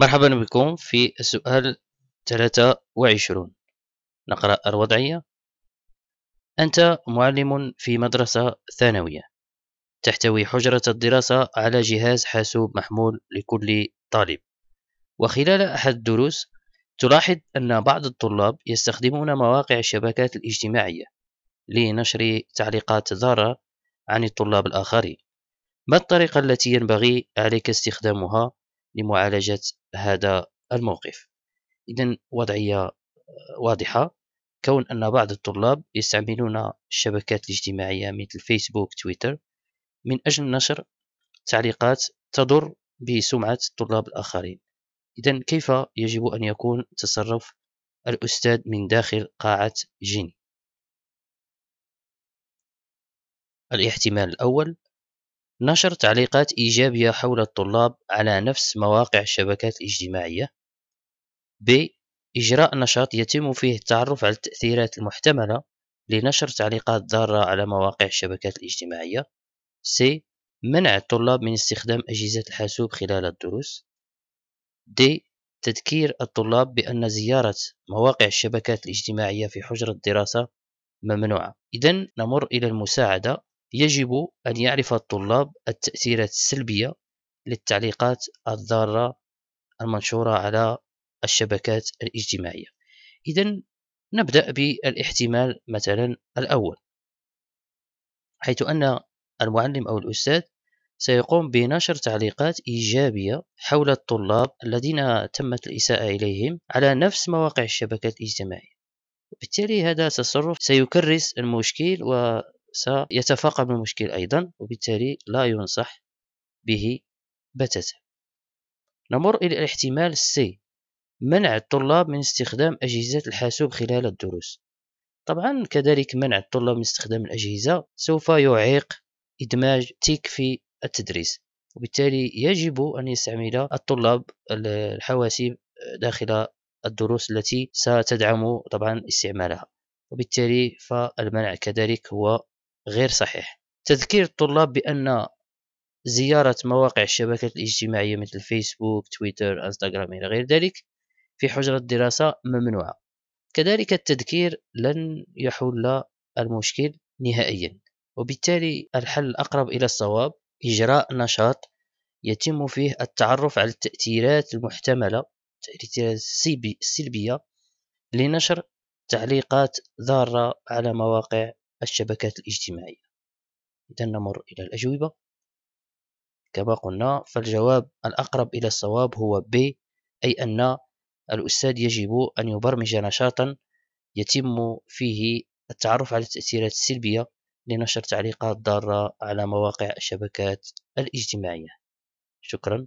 مرحبا بكم في السؤال 23 نقرأ الوضعية أنت معلم في مدرسة ثانوية تحتوي حجرة الدراسة على جهاز حاسوب محمول لكل طالب وخلال أحد الدروس تلاحظ أن بعض الطلاب يستخدمون مواقع الشبكات الاجتماعية لنشر تعليقات ضارة عن الطلاب الآخرين ما الطريقة التي ينبغي عليك استخدامها لمعالجة هذا الموقف إذا وضعية آه، واضحة كون أن بعض الطلاب يستعملون الشبكات الاجتماعية مثل فيسبوك تويتر من أجل نشر تعليقات تضر بسمعة الطلاب الآخرين إذا كيف يجب أن يكون تصرف الأستاذ من داخل قاعة جين الاحتمال الأول نشر تعليقات إيجابية حول الطلاب على نفس مواقع الشبكات الاجتماعية ب إجراء نشاط يتم فيه التعرف على التأثيرات المحتملة لنشر تعليقات ضارة على مواقع الشبكات الاجتماعية س منع الطلاب من استخدام أجهزة الحاسوب خلال الدروس د تذكير الطلاب بأن زيارة مواقع الشبكات الاجتماعية في حجرة الدراسة ممنوعة إذا نمر إلى المساعدة يجب أن يعرف الطلاب التأثيرات السلبية للتعليقات الضارة المنشورة على الشبكات الاجتماعية إذا نبدأ بالاحتمال مثلا الأول حيث أن المعلم أو الأستاذ سيقوم بنشر تعليقات إيجابية حول الطلاب الذين تمت الإساءة إليهم على نفس مواقع الشبكات الاجتماعية وبالتالي هذا التصرف سيكرس المشكل و سيتفاقم المشكل أيضا وبالتالي لا ينصح به بتاتا نمر إلى الاحتمال سي منع الطلاب من استخدام أجهزة الحاسوب خلال الدروس طبعا كذلك منع الطلاب من استخدام الأجهزة سوف يعيق إدماج تيك في التدريس وبالتالي يجب أن يستعمل الطلاب الحواسيب داخل الدروس التي ستدعم طبعا استعمالها وبالتالي فالمنع كذلك هو غير صحيح تذكير الطلاب بأن زيارة مواقع الشبكات الاجتماعية مثل فيسبوك تويتر انستغرام إلى غير ذلك في حجرة الدراسة ممنوعة كذلك التذكير لن يحل المشكل نهائيا وبالتالي الحل الأقرب إلى الصواب إجراء نشاط يتم فيه التعرف على التأثيرات المحتملة السلبية لنشر تعليقات ضارة على مواقع الشبكات الاجتماعية إذا نمر إلى الأجوبة كما قلنا فالجواب الأقرب إلى الصواب هو ب أي أن الأستاذ يجب أن يبرمج نشاطا يتم فيه التعرف على التأثيرات السلبية لنشر تعليقات ضارة على مواقع الشبكات الاجتماعية شكرا